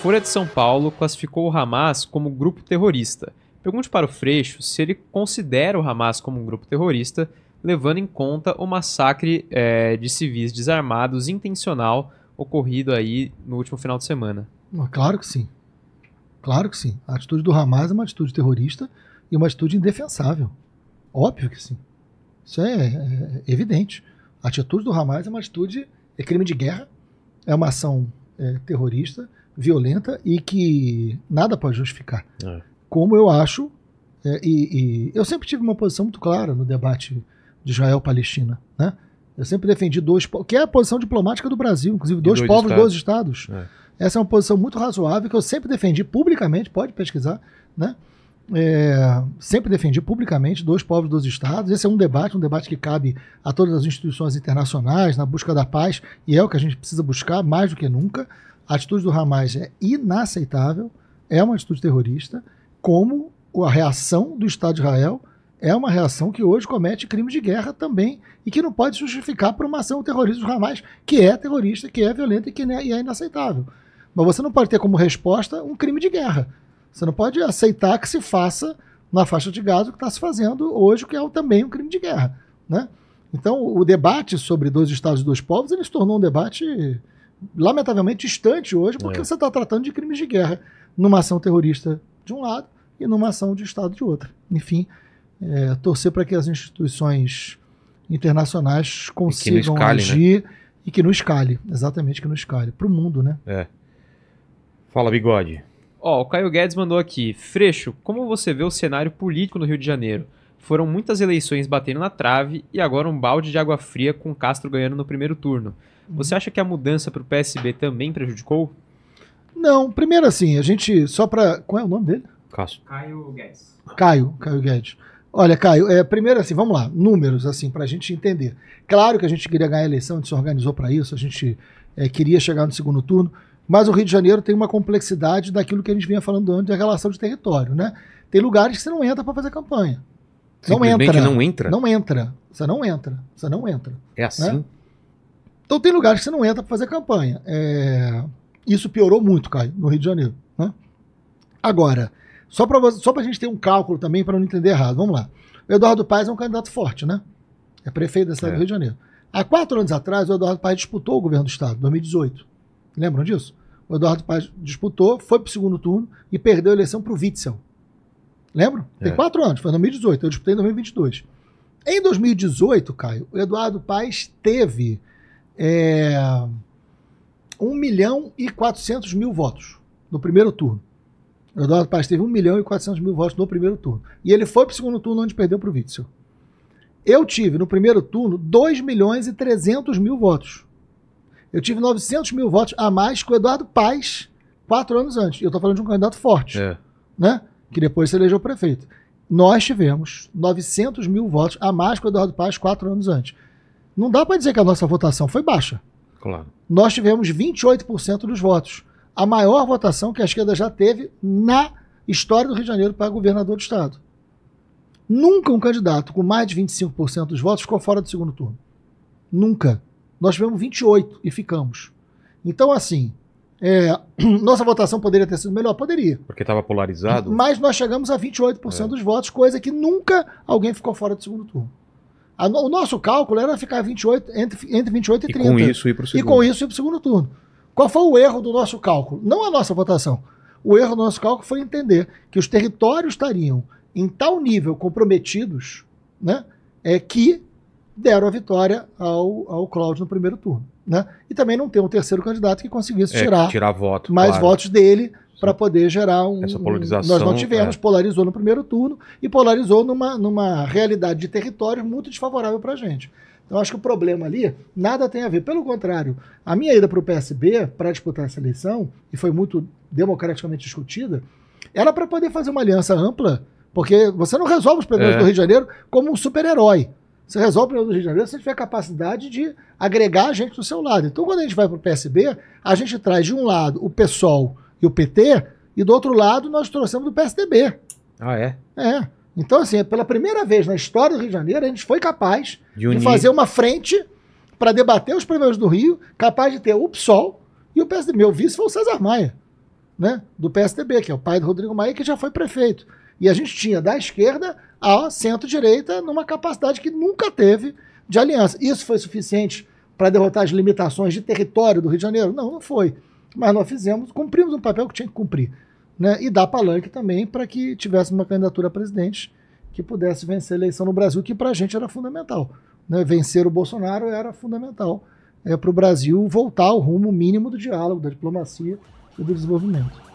Folha de São Paulo classificou o Hamas como grupo terrorista. Pergunte para o Freixo se ele considera o Hamas como um grupo terrorista, levando em conta o massacre é, de civis desarmados intencional ocorrido aí no último final de semana. Claro que sim. Claro que sim. A atitude do Hamas é uma atitude terrorista e uma atitude indefensável. Óbvio que sim. Isso é, é, é evidente. A atitude do Hamas é uma atitude, é crime de guerra, é uma ação é, terrorista violenta e que nada pode justificar. É. Como eu acho, é, e, e, eu sempre tive uma posição muito clara no debate de Israel-Palestina, né? Eu sempre defendi dois que é a posição diplomática do Brasil, inclusive dois, dois povos, estados. dois estados. É. Essa é uma posição muito razoável que eu sempre defendi publicamente, pode pesquisar, né? É, sempre defendi publicamente dois povos, dois estados. Esse é um debate, um debate que cabe a todas as instituições internacionais na busca da paz e é o que a gente precisa buscar mais do que nunca. A atitude do Hamas é inaceitável, é uma atitude terrorista, como a reação do Estado de Israel é uma reação que hoje comete crime de guerra também e que não pode justificar por uma ação terrorista do Hamas, que é terrorista, que é violenta e que é, é inaceitável. Mas você não pode ter como resposta um crime de guerra. Você não pode aceitar que se faça na faixa de Gaza o que está se fazendo hoje, que é também um crime de guerra. Né? Então, o debate sobre dois estados e dois povos ele se tornou um debate lamentavelmente distante hoje, porque é. você está tratando de crimes de guerra numa ação terrorista de um lado e numa ação de Estado de outro. Enfim, é, torcer para que as instituições internacionais consigam escale, né? agir né? e que não escale, exatamente que não escale, para o mundo, né? É. Fala, bigode. Ó, oh, o Caio Guedes mandou aqui. Freixo, como você vê o cenário político no Rio de Janeiro? Foram muitas eleições batendo na trave e agora um balde de água fria com Castro ganhando no primeiro turno. Você uhum. acha que a mudança para o PSB também prejudicou? Não, primeiro assim, a gente só para qual é o nome dele? Castro. Caio Guedes. Caio, Caio Guedes. Olha, Caio, é, primeiro assim, vamos lá, números assim para a gente entender. Claro que a gente queria ganhar a eleição, a gente se organizou para isso, a gente é, queria chegar no segundo turno, mas o Rio de Janeiro tem uma complexidade daquilo que a gente vinha falando antes da relação de território, né? Tem lugares que você não entra para fazer campanha não entra. não entra? Não entra. Você não entra. Você não entra. É né? assim? Né? Então tem lugares que você não entra para fazer campanha. É... Isso piorou muito, Caio, no Rio de Janeiro. Né? Agora, só para só a gente ter um cálculo também para não entender errado, vamos lá. O Eduardo Paes é um candidato forte, né? É prefeito da cidade é. do Rio de Janeiro. Há quatro anos atrás, o Eduardo Paes disputou o governo do estado, 2018. Lembram disso? O Eduardo Paes disputou, foi para o segundo turno e perdeu a eleição para o Witzel. Lembra? Tem é. quatro anos, foi em 2018, eu disputei em 2022. Em 2018, Caio, o Eduardo Paes teve é, 1 milhão e 400 mil votos no primeiro turno. O Eduardo Paes teve 1 milhão e 400 mil votos no primeiro turno. E ele foi para o segundo turno, onde perdeu para o Witzel. Eu tive, no primeiro turno, 2 milhões e 300 mil votos. Eu tive 900 mil votos a mais que o Eduardo Paes quatro anos antes. E eu estou falando de um candidato forte. É. Né? que depois se elegeu prefeito. Nós tivemos 900 mil votos a mais que o Eduardo Paz quatro anos antes. Não dá para dizer que a nossa votação foi baixa. Claro. Nós tivemos 28% dos votos. A maior votação que a esquerda já teve na história do Rio de Janeiro para governador do Estado. Nunca um candidato com mais de 25% dos votos ficou fora do segundo turno. Nunca. Nós tivemos 28 e ficamos. Então, assim, é, nossa votação poderia ter sido melhor? Poderia. Porque estava polarizado? Mas nós chegamos a 28% é. dos votos, coisa que nunca alguém ficou fora do segundo turno. A, o nosso cálculo era ficar 28, entre, entre 28 e 30. E com isso ir para o segundo. E com isso ir para o segundo turno. Qual foi o erro do nosso cálculo? Não a nossa votação. O erro do nosso cálculo foi entender que os territórios estariam em tal nível comprometidos né, é, que deram a vitória ao, ao Cláudio no primeiro turno. Né? E também não ter um terceiro candidato que conseguisse é, tirar, é, tirar voto, mais claro. votos dele para poder gerar um. Essa polarização. Um, nós não tivemos, é. polarizou no primeiro turno e polarizou numa, numa realidade de território muito desfavorável para a gente. Então, acho que o problema ali nada tem a ver. Pelo contrário, a minha ida para o PSB para disputar essa eleição, e foi muito democraticamente discutida, era para poder fazer uma aliança ampla, porque você não resolve os problemas é. do Rio de Janeiro como um super-herói. Você resolve o problema do Rio de Janeiro se tiver capacidade de agregar a gente do seu lado. Então, quando a gente vai para o PSB, a gente traz de um lado o PSOL e o PT, e do outro lado nós trouxemos do PSDB. Ah, é? É. Então, assim, é pela primeira vez na história do Rio de Janeiro, a gente foi capaz de, de fazer uma frente para debater os problemas do Rio, capaz de ter o PSOL e o PSDB. Meu vice foi o César Maia, né? Do PSDB, que é o pai do Rodrigo Maia, que já foi prefeito. E a gente tinha da esquerda a centro-direita numa capacidade que nunca teve de aliança. Isso foi suficiente para derrotar as limitações de território do Rio de Janeiro? Não, não foi. Mas nós fizemos, cumprimos um papel que tinha que cumprir. Né? E dar palanque também para que tivesse uma candidatura a presidente que pudesse vencer a eleição no Brasil, que para a gente era fundamental. Né? Vencer o Bolsonaro era fundamental é, para o Brasil voltar ao rumo mínimo do diálogo, da diplomacia e do desenvolvimento.